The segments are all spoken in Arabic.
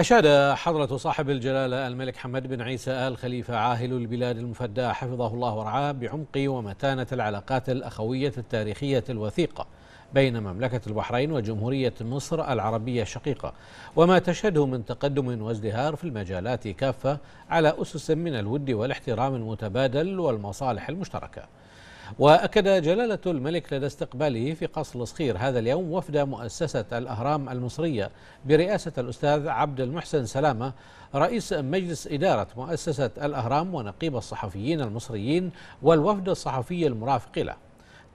أشاد حضرة صاحب الجلالة الملك حمد بن عيسى آل خليفة عاهل البلاد المفدى حفظه الله ورعاه بعمق ومتانة العلاقات الأخوية التاريخية الوثيقة بين مملكة البحرين وجمهورية مصر العربية الشقيقة وما تشهده من تقدم وازدهار في المجالات كافة على أسس من الود والاحترام المتبادل والمصالح المشتركة وأكد جلالة الملك لدى استقباله في قصر صخير هذا اليوم وفد مؤسسة الأهرام المصرية برئاسة الأستاذ عبد المحسن سلامة رئيس مجلس إدارة مؤسسة الأهرام ونقيب الصحفيين المصريين والوفد الصحفي المرافق له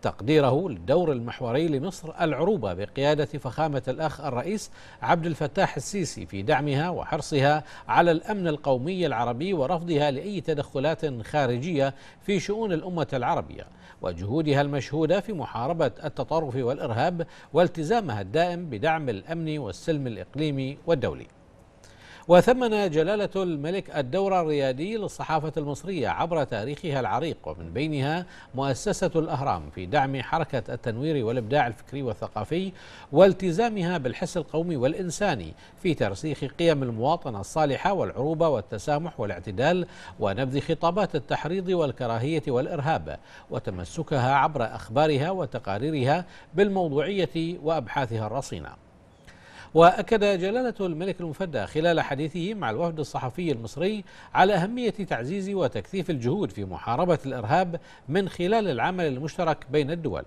تقديره للدور المحوري لمصر العروبة بقيادة فخامة الأخ الرئيس عبد الفتاح السيسي في دعمها وحرصها على الأمن القومي العربي ورفضها لأي تدخلات خارجية في شؤون الأمة العربية وجهودها المشهودة في محاربة التطرف والإرهاب والتزامها الدائم بدعم الأمن والسلم الإقليمي والدولي وثمن جلالة الملك الدور الريادي للصحافة المصرية عبر تاريخها العريق ومن بينها مؤسسة الأهرام في دعم حركة التنوير والإبداع الفكري والثقافي والتزامها بالحس القومي والإنساني في ترسيخ قيم المواطنة الصالحة والعروبة والتسامح والاعتدال ونبذ خطابات التحريض والكراهية والإرهاب وتمسكها عبر أخبارها وتقاريرها بالموضوعية وأبحاثها الرصينة وأكد جلالة الملك المفدى خلال حديثه مع الوفد الصحفي المصري على أهمية تعزيز وتكثيف الجهود في محاربة الإرهاب من خلال العمل المشترك بين الدول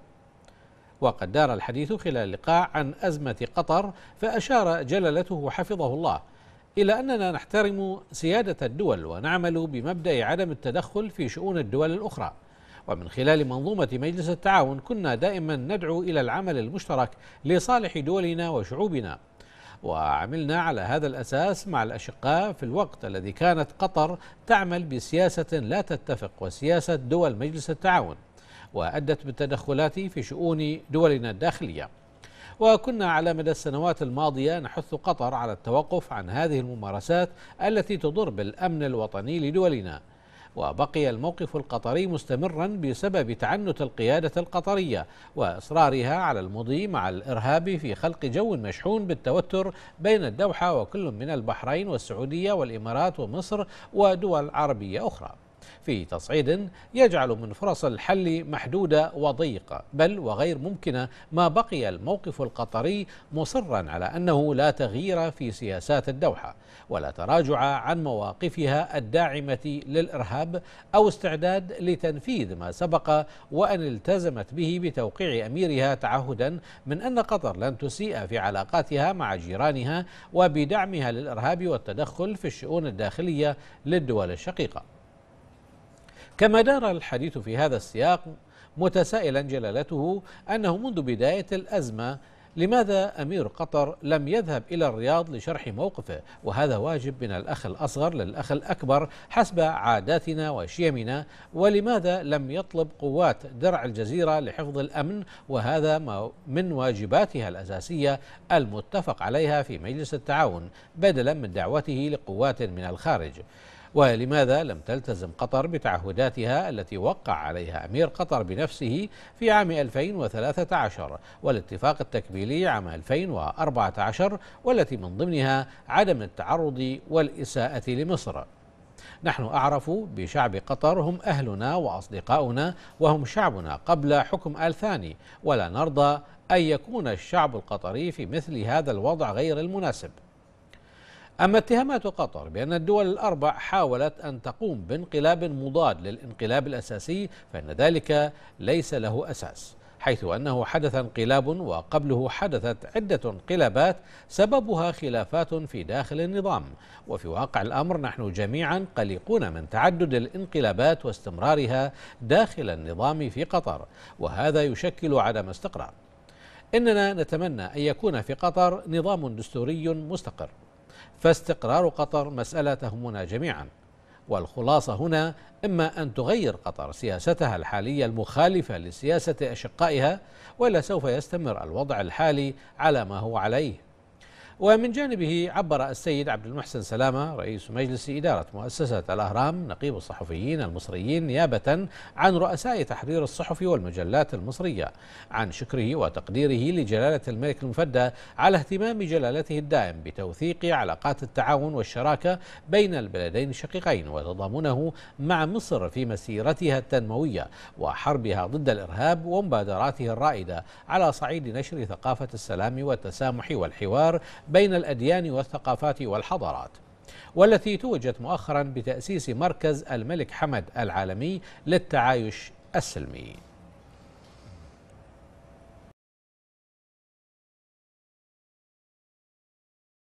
وقد دار الحديث خلال اللقاء عن أزمة قطر فأشار جلالته حفظه الله إلى أننا نحترم سيادة الدول ونعمل بمبدأ عدم التدخل في شؤون الدول الأخرى ومن خلال منظومة مجلس التعاون كنا دائما ندعو إلى العمل المشترك لصالح دولنا وشعوبنا وعملنا على هذا الأساس مع الأشقاء في الوقت الذي كانت قطر تعمل بسياسة لا تتفق وسياسة دول مجلس التعاون وأدت بالتدخلات في شؤون دولنا الداخلية وكنا على مدى السنوات الماضية نحث قطر على التوقف عن هذه الممارسات التي تضر بالأمن الوطني لدولنا وبقي الموقف القطري مستمرا بسبب تعنت القيادة القطرية وإصرارها على المضي مع الإرهاب في خلق جو مشحون بالتوتر بين الدوحة وكل من البحرين والسعودية والإمارات ومصر ودول عربية أخرى في تصعيد يجعل من فرص الحل محدودة وضيقة بل وغير ممكنة ما بقي الموقف القطري مصرا على أنه لا تغيير في سياسات الدوحة ولا تراجع عن مواقفها الداعمة للإرهاب أو استعداد لتنفيذ ما سبق وأن التزمت به بتوقيع أميرها تعهدا من أن قطر لن تسيء في علاقاتها مع جيرانها وبدعمها للإرهاب والتدخل في الشؤون الداخلية للدول الشقيقة كما دار الحديث في هذا السياق متسائلا جلالته أنه منذ بداية الأزمة لماذا أمير قطر لم يذهب إلى الرياض لشرح موقفه وهذا واجب من الأخ الأصغر للأخ الأكبر حسب عاداتنا وشيمنا ولماذا لم يطلب قوات درع الجزيرة لحفظ الأمن وهذا ما من واجباتها الأساسية المتفق عليها في مجلس التعاون بدلا من دعوته لقوات من الخارج ولماذا لم تلتزم قطر بتعهداتها التي وقع عليها أمير قطر بنفسه في عام 2013 والاتفاق التكميلي عام 2014 والتي من ضمنها عدم التعرض والإساءة لمصر نحن أعرف بشعب قطر هم أهلنا وأصدقاؤنا وهم شعبنا قبل حكم آل ثاني ولا نرضى أن يكون الشعب القطري في مثل هذا الوضع غير المناسب أما اتهامات قطر بأن الدول الأربع حاولت أن تقوم بانقلاب مضاد للانقلاب الأساسي فإن ذلك ليس له أساس حيث أنه حدث انقلاب وقبله حدثت عدة انقلابات سببها خلافات في داخل النظام وفي واقع الأمر نحن جميعا قلقون من تعدد الانقلابات واستمرارها داخل النظام في قطر وهذا يشكل عدم استقرار إننا نتمنى أن يكون في قطر نظام دستوري مستقر فاستقرار قطر مسألة تهمنا جميعا والخلاصة هنا إما أن تغير قطر سياستها الحالية المخالفة لسياسة أشقائها ولا سوف يستمر الوضع الحالي على ما هو عليه ومن جانبه عبر السيد عبد المحسن سلامة رئيس مجلس إدارة مؤسسة الأهرام نقيب الصحفيين المصريين نيابة عن رؤساء تحرير الصحف والمجلات المصرية عن شكره وتقديره لجلالة الملك المفدى على اهتمام جلالته الدائم بتوثيق علاقات التعاون والشراكة بين البلدين الشقيقين وتضامنه مع مصر في مسيرتها التنموية وحربها ضد الإرهاب ومبادراته الرائدة على صعيد نشر ثقافة السلام والتسامح والحوار بين الأديان والثقافات والحضارات والتي توجت مؤخرا بتأسيس مركز الملك حمد العالمي للتعايش السلمي